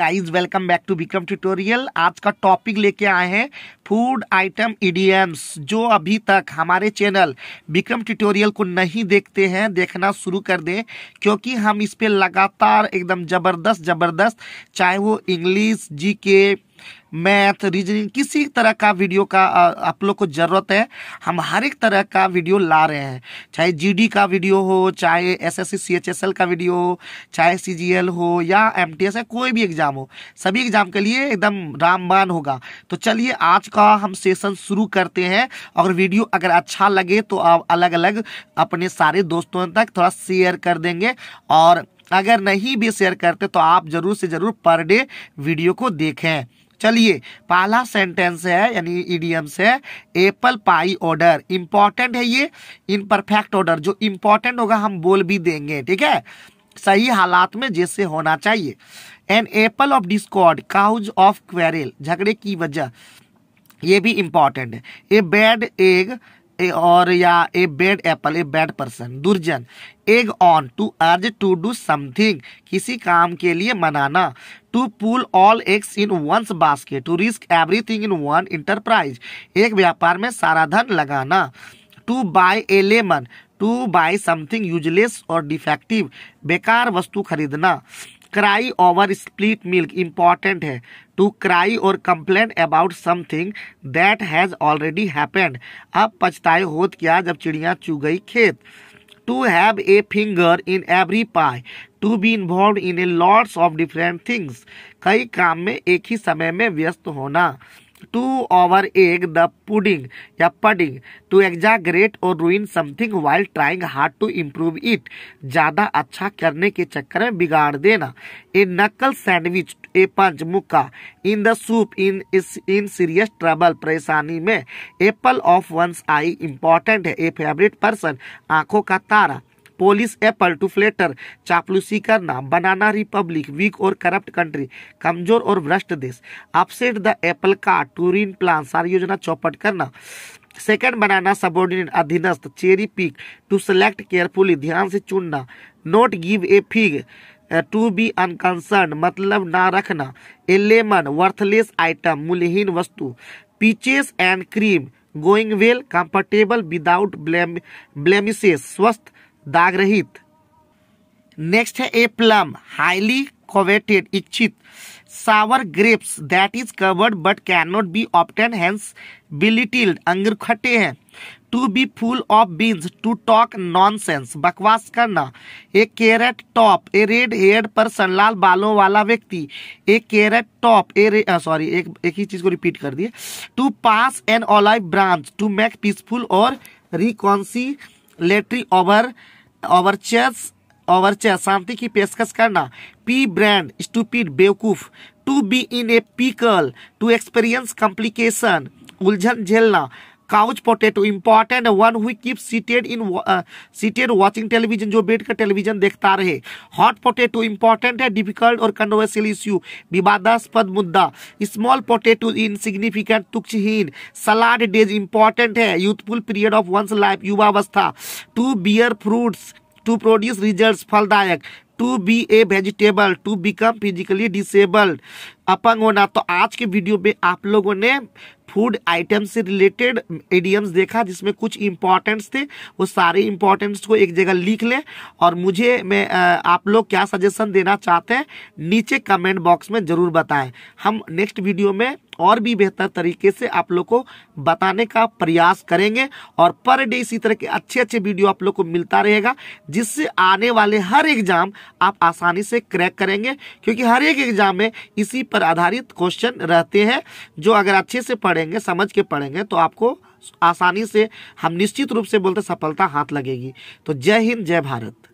guys welcome back to Vikram tutorial आज का topic लेके आए हैं फूड आइटम इडियम्स जो अभी तक हमारे चैनल विक्रम ट्यूटोरियल को नहीं देखते हैं देखना शुरू कर दें क्योंकि हम इस पर लगातार एकदम ज़बरदस्त ज़बरदस्त चाहे वो इंग्लिश जी के मैथ रीजनिंग किसी तरह का वीडियो का आप लोग को ज़रूरत है हम हर एक तरह का वीडियो ला रहे हैं चाहे जीडी का वीडियो हो चाहे एसएससी सीएचएसएल का वीडियो हो चाहे सीजीएल हो या एम है कोई भी एग्ज़ाम हो सभी एग्ज़ाम के लिए एकदम रामबान होगा तो चलिए आज का हम सेशन शुरू करते हैं और वीडियो अगर अच्छा लगे तो आप अलग अलग अपने सारे दोस्तों तक थोड़ा शेयर कर देंगे और अगर नहीं भी शेयर करते तो आप ज़रूर से ज़रूर पर डे वीडियो को देखें चलिए पहला सेंटेंस है यानी ईडीएम्स है एप्पल पाई ऑर्डर इंपॉर्टेंट है ये इन परफेक्ट ऑर्डर जो इंपॉर्टेंट होगा हम बोल भी देंगे ठीक है सही हालात में जैसे होना चाहिए an apple of discord cause of quarrel झगड़े की वजह ये भी इम्पॉर्टेंट है ए बैड एग ए और या a bad apple a bad person दुर्जन egg on to urge to do something किसी काम के लिए मनाना to pull all eggs in one's basket to risk everything in one enterprise एक व्यापार में सारा धन लगाना to buy a lemon to buy something useless और डिफेक्टिव बेकार वस्तु खरीदना cry over spilt milk important है टू क्राई और complain about something that has already happened अब पछताए होत क्या जब चिड़िया चू गई खेत to have a finger in every pie to be involve in a lots of different things कई काम में एक ही समय में व्यस्त होना to over egg the pudding या पडिंग टू एग्जाग्रेट और ruin something while trying hard to improve it ज़्यादा अच्छा करने के चक्कर में बिगाड़ देना ए नकल सैंडविच ए पंच मुक्का इन द सूप इन इस इन सीरियस ट्रबल परेशानी में apple of one's eye important है ए फेवरेट पर्सन आंखों का तारा पोलिस एपल टू फ्लेटर चापलूसी का नाम बनाना रिपब्लिक वीक और करप्ट कंट्री कमजोर और भ्रष्ट देश अपसेट द एपल का टूरिन प्लान सारी योजना चौपट करना सेकंड बनाना सबोर्डिनेट अधीनस्थ cherry pick to select carefully ध्यान से चुनना not give a fig to be unconcern मतलब ना रखना ए लेमन वर्थलेस आइटम मूल्यहीन वस्तु peaches and cream going well comfortable without blame blemishes स्वस्थ दाग रहित नेक्स्ट है ए प्लम हाईली कोवेटेड इच्छित sour grapes that is coveted but can not be obtained hence belittled अंगूर खट्टे हैं to be full of beans to talk nonsense बकवास करना a carrot top a red hair पर सनलाल बालों वाला व्यक्ति a carrot top a sorry एक एक ही चीज को रिपीट कर दिए to pass an olive branch to make peaceful और रिकॉन्सी लेटरी ओवर ओवरचेस ओवरचेस शांति की पेशकश करना पी ब्रांड स्टूपिड बेवकूफ to be in a pickle to experience complication उलझन झेलना couch potato important one who keep seated in seated watching television जो बैठकर television देखता रहे हॉट पोटेटो इंपॉर्टेंट है डिफिकल्ट और कंट्रोवर्सियल इश्यू विवादास्पद मुद्दा स्मॉल पोटेटो इन सिग्निफिकेंट तुक्षहीन सलाड डेज इंपॉर्टेंट है youthful period of one's life युवावस्था to bear fruits to produce result फलदायक to be a vegetable to become physically disabled अपंग होना तो आज के वीडियो में आप लोगों ने फूड आइटम से रिलेटेड एडियम्स देखा जिसमें कुछ इम्पॉर्टेंट्स थे वो सारे इम्पॉर्टेंट्स को एक जगह लिख लें और मुझे मैं आप लोग क्या सजेशन देना चाहते हैं नीचे कमेंट बॉक्स में ज़रूर बताएं हम नेक्स्ट वीडियो में और भी बेहतर तरीके से आप लोग को बताने का प्रयास करेंगे और पर डे इसी तरह के अच्छे अच्छे वीडियो आप लोग को मिलता रहेगा जिससे आने वाले हर एग्जाम आप आसानी से क्रैक करेंगे क्योंकि हर एक एग्जाम में इसी पर आधारित क्वेश्चन रहते हैं जो अगर अच्छे से पढ़ेंगे समझ के पढ़ेंगे तो आपको आसानी से हम निश्चित रूप से बोलते सफलता हाथ लगेगी तो जय हिंद जय भारत